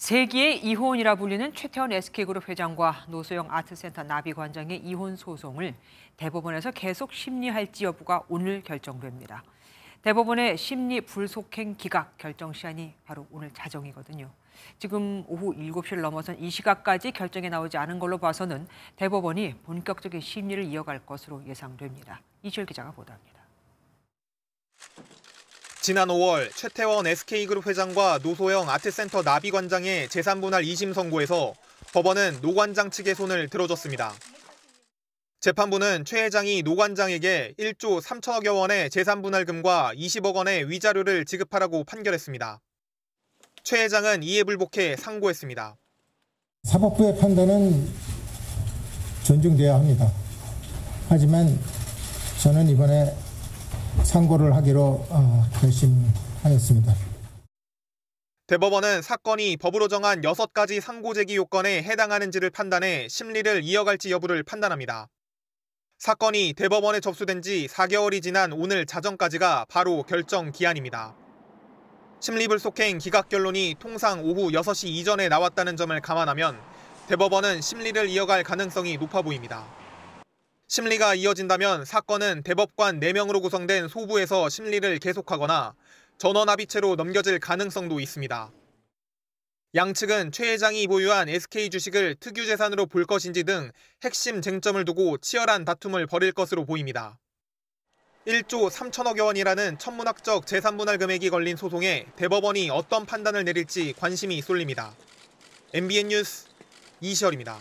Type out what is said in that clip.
세기의 이혼이라 불리는 최태원 SK그룹 회장과 노소영 아트센터 나비관장의 이혼 소송을 대법원에서 계속 심리할지 여부가 오늘 결정됩니다. 대법원의 심리 불속행 기각 결정 시한이 바로 오늘 자정이거든요. 지금 오후 7시를 넘어선 이 시각까지 결정이 나오지 않은 걸로 봐서는 대법원이 본격적인 심리를 이어갈 것으로 예상됩니다. 이철 기자가 보도합니다. 지난 5월 최태원 SK그룹 회장과 노소영 아트센터 나비관장의 재산분할 2심 선고에서 법원은 노관장 측의 손을 들어줬습니다. 재판부는 최 회장이 노관장에게 1조 3천억여 원의 재산분할금과 20억 원의 위자료를 지급하라고 판결했습니다. 최 회장은 이에 불복해 상고했습니다. 사법부의 판단은 존중돼야 합니다. 하지만 저는 이번에 상고를 하기로 어, 결심하였습니다. 대법원은 사건이 법으로 정한 6가지 상고 제기 요건에 해당하는지를 판단해 심리를 이어갈지 여부를 판단합니다. 사건이 대법원에 접수된 지 4개월이 지난 오늘 자정까지가 바로 결정 기한입니다. 심리불속행 기각결론이 통상 오후 6시 이전에 나왔다는 점을 감안하면 대법원은 심리를 이어갈 가능성이 높아 보입니다. 심리가 이어진다면 사건은 대법관 4명으로 구성된 소부에서 심리를 계속하거나 전원 합의체로 넘겨질 가능성도 있습니다. 양측은 최 회장이 보유한 SK 주식을 특유 재산으로 볼 것인지 등 핵심 쟁점을 두고 치열한 다툼을 벌일 것으로 보입니다. 1조 3천억여 원이라는 천문학적 재산 분할 금액이 걸린 소송에 대법원이 어떤 판단을 내릴지 관심이 쏠립니다. MBN 뉴스 이시열입니다.